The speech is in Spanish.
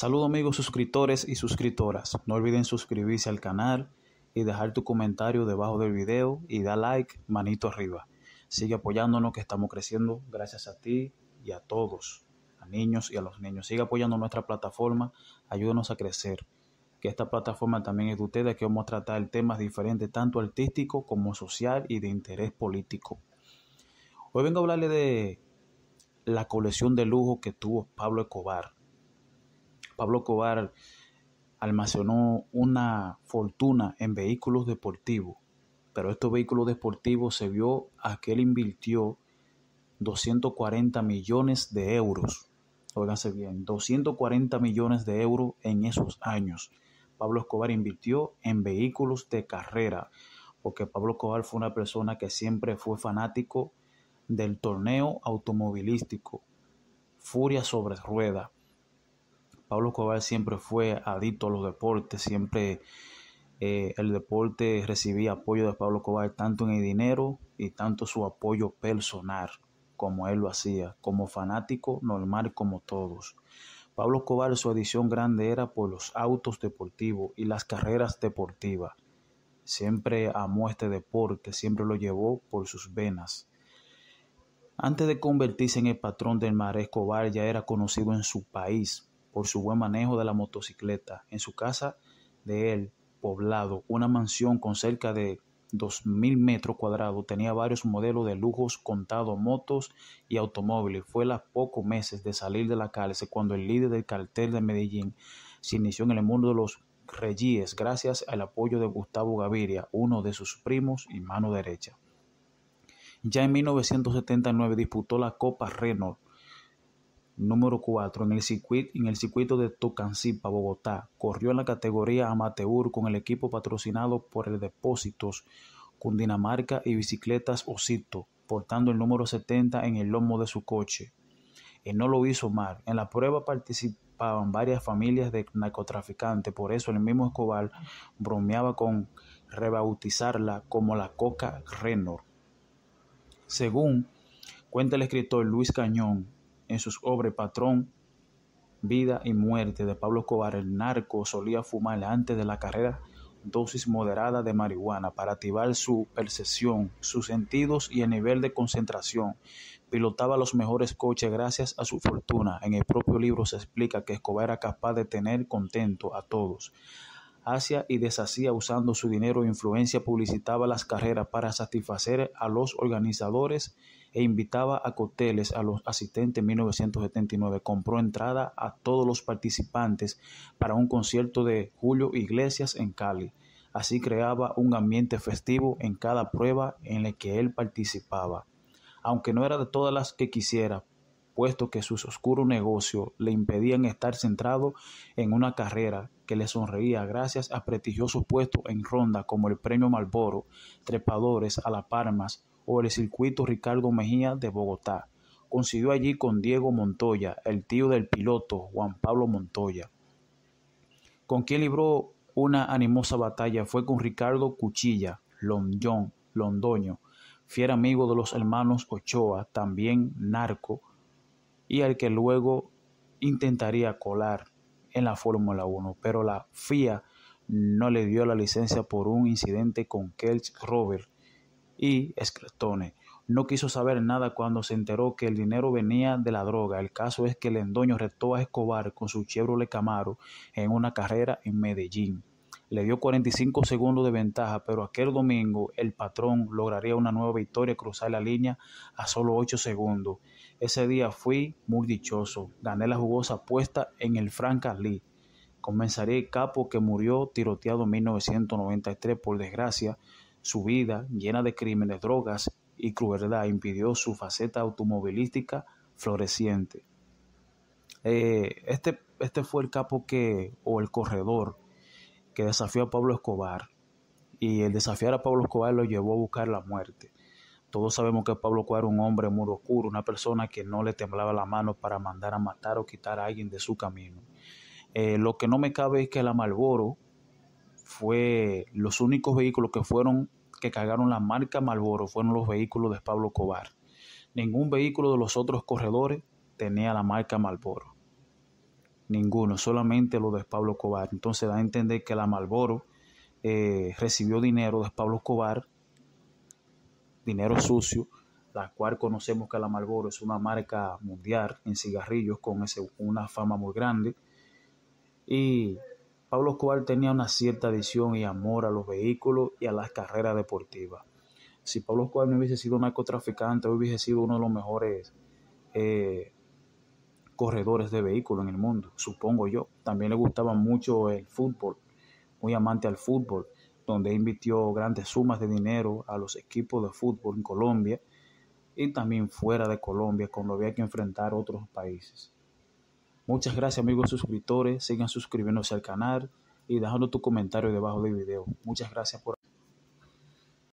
Saludos amigos suscriptores y suscriptoras. No olviden suscribirse al canal y dejar tu comentario debajo del video y da like, manito arriba. Sigue apoyándonos que estamos creciendo gracias a ti y a todos, a niños y a los niños. Sigue apoyando nuestra plataforma, ayúdanos a crecer. Que esta plataforma también es de ustedes, que vamos a tratar temas diferentes, tanto artístico como social y de interés político. Hoy vengo a hablarle de la colección de lujo que tuvo Pablo Escobar. Pablo Cobar almacenó una fortuna en vehículos deportivos, pero estos vehículos deportivos se vio a que él invirtió 240 millones de euros. Óiganse bien, 240 millones de euros en esos años. Pablo Escobar invirtió en vehículos de carrera, porque Pablo Escobar fue una persona que siempre fue fanático del torneo automovilístico, Furia sobre rueda. Pablo Escobar siempre fue adicto a los deportes, siempre eh, el deporte recibía apoyo de Pablo Escobar tanto en el dinero y tanto su apoyo personal como él lo hacía, como fanático normal como todos. Pablo Escobar su adición grande era por los autos deportivos y las carreras deportivas. Siempre amó este deporte, siempre lo llevó por sus venas. Antes de convertirse en el patrón del Mar Escobar ya era conocido en su país por su buen manejo de la motocicleta. En su casa de él, poblado, una mansión con cerca de 2.000 metros cuadrados, tenía varios modelos de lujos, contados motos y automóviles. Fue a pocos meses de salir de la cárcel cuando el líder del cartel de Medellín se inició en el mundo de los reyes gracias al apoyo de Gustavo Gaviria, uno de sus primos y mano derecha. Ya en 1979 disputó la Copa Renault número 4 en el, circuito de Tocancipa, Bogotá. Corrió en la categoría amateur con el equipo patrocinado por el Depósitos Cundinamarca y Bicicletas Osito, portando el número 70 en el lomo de su coche. Él no lo hizo mal. En la prueba participaban varias familias de narcotraficantes, por eso el mismo Escobar bromeaba con rebautizarla como la Coca Renor. Según cuenta el escritor Luis Cañón, en sus obras Patrón, Vida y Muerte de Pablo Escobar, el narco solía fumar antes de la carrera dosis moderada de marihuana para activar su percepción, sus sentidos y el nivel de concentración. Pilotaba los mejores coches gracias a su fortuna. En el propio libro se explica que Escobar era capaz de tener contento a todos. Hacia y deshacía usando su dinero e influencia, publicitaba las carreras para satisfacer a los organizadores e invitaba a coteles a los asistentes en 1979. Compró entrada a todos los participantes para un concierto de Julio Iglesias en Cali. Así creaba un ambiente festivo en cada prueba en la que él participaba, aunque no era de todas las que quisiera, puesto que sus oscuros negocios le impedían estar centrado en una carrera que le sonreía gracias a prestigiosos puestos en ronda como el Premio Malboro, Trepadores a la Parmas o el circuito Ricardo Mejía de Bogotá. Consiguió allí con Diego Montoya, el tío del piloto Juan Pablo Montoya, con quien libró una animosa batalla fue con Ricardo Cuchilla, Londoño, fiel amigo de los hermanos Ochoa, también narco, y al que luego intentaría colar en la Fórmula 1, pero la FIA no le dio la licencia por un incidente con Kelch Robert, y Scretone. No quiso saber nada cuando se enteró que el dinero venía de la droga. El caso es que el endoño retó a Escobar con su Chevrolet Camaro en una carrera en Medellín. Le dio 45 segundos de ventaja, pero aquel domingo el patrón lograría una nueva victoria cruzar la línea a solo 8 segundos. Ese día fui muy dichoso. Gané la jugosa apuesta en el Franca Lee. Comenzaré el capo que murió tiroteado en 1993, por desgracia, su vida, llena de crímenes, drogas y crueldad, impidió su faceta automovilística floreciente. Eh, este, este fue el capo que, o el corredor, que desafió a Pablo Escobar. Y el desafiar a Pablo Escobar lo llevó a buscar la muerte. Todos sabemos que Pablo Escobar era un hombre muy oscuro, una persona que no le temblaba la mano para mandar a matar o quitar a alguien de su camino. Eh, lo que no me cabe es que el Malboro fue los únicos vehículos que fueron que cargaron la marca Marlboro... fueron los vehículos de Pablo Cobar. Ningún vehículo de los otros corredores tenía la marca Marlboro... Ninguno, solamente los de Pablo Cobar. Entonces da a entender que la Marlboro... Eh, recibió dinero de Pablo Cobar, dinero sucio, la cual conocemos que la Marlboro... es una marca mundial en cigarrillos con ese, una fama muy grande. Y Pablo Escobar tenía una cierta adición y amor a los vehículos y a las carreras deportivas. Si Pablo Escobar no hubiese sido narcotraficante, hubiese sido uno de los mejores eh, corredores de vehículos en el mundo, supongo yo. También le gustaba mucho el fútbol, muy amante al fútbol, donde invirtió grandes sumas de dinero a los equipos de fútbol en Colombia y también fuera de Colombia cuando había que enfrentar otros países. Muchas gracias amigos suscriptores, sigan suscribiéndose al canal y dejando tu comentario debajo del video. Muchas gracias por